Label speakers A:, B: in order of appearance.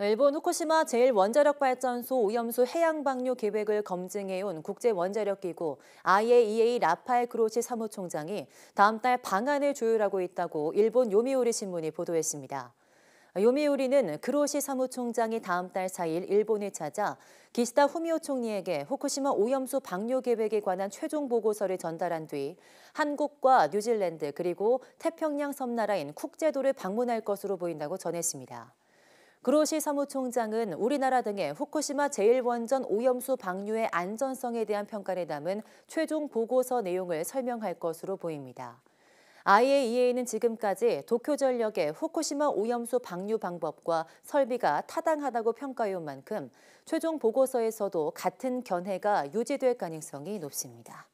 A: 일본 후쿠시마 제1원자력발전소 오염수 해양 방류 계획을 검증해온 국제원자력기구 IAEA 라파엘 그로시 사무총장이 다음 달 방안을 조율하고 있다고 일본 요미우리 신문이 보도했습니다. 요미우리는 그로시 사무총장이 다음 달 4일 일본에 찾아 기시다 후미오 총리에게 후쿠시마 오염수 방류 계획에 관한 최종 보고서를 전달한 뒤 한국과 뉴질랜드 그리고 태평양 섬나라인 쿡제도를 방문할 것으로 보인다고 전했습니다. 그로시 사무총장은 우리나라 등의 후쿠시마 제1원전 오염수 방류의 안전성에 대한 평가를 담은 최종 보고서 내용을 설명할 것으로 보입니다. IAEA는 지금까지 도쿄전력의 후쿠시마 오염수 방류 방법과 설비가 타당하다고 평가해온 만큼 최종 보고서에서도 같은 견해가 유지될 가능성이 높습니다.